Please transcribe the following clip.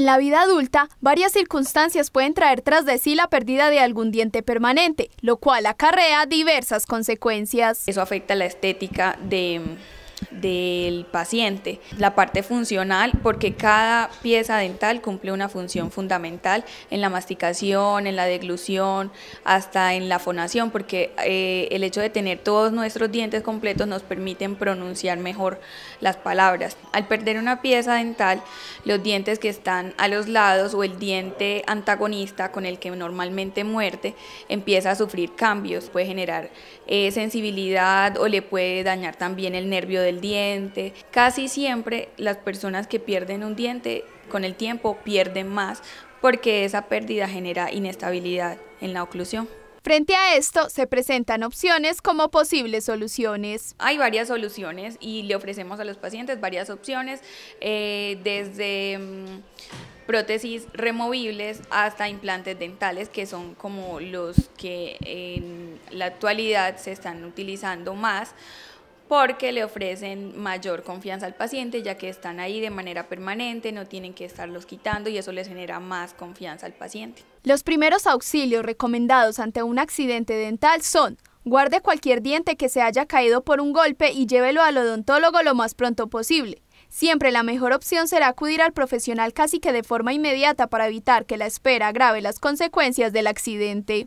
En la vida adulta, varias circunstancias pueden traer tras de sí la pérdida de algún diente permanente, lo cual acarrea diversas consecuencias. Eso afecta la estética de del paciente, la parte funcional, porque cada pieza dental cumple una función fundamental en la masticación, en la deglución, hasta en la fonación, porque eh, el hecho de tener todos nuestros dientes completos nos permiten pronunciar mejor las palabras. Al perder una pieza dental, los dientes que están a los lados o el diente antagonista con el que normalmente muerte empieza a sufrir cambios, puede generar eh, sensibilidad o le puede dañar también el nervio de el diente. Casi siempre las personas que pierden un diente con el tiempo pierden más porque esa pérdida genera inestabilidad en la oclusión. Frente a esto, se presentan opciones como posibles soluciones. Hay varias soluciones y le ofrecemos a los pacientes varias opciones, eh, desde mm, prótesis removibles hasta implantes dentales, que son como los que en la actualidad se están utilizando más porque le ofrecen mayor confianza al paciente ya que están ahí de manera permanente, no tienen que estarlos quitando y eso les genera más confianza al paciente. Los primeros auxilios recomendados ante un accidente dental son guarde cualquier diente que se haya caído por un golpe y llévelo al odontólogo lo más pronto posible. Siempre la mejor opción será acudir al profesional casi que de forma inmediata para evitar que la espera agrave las consecuencias del accidente.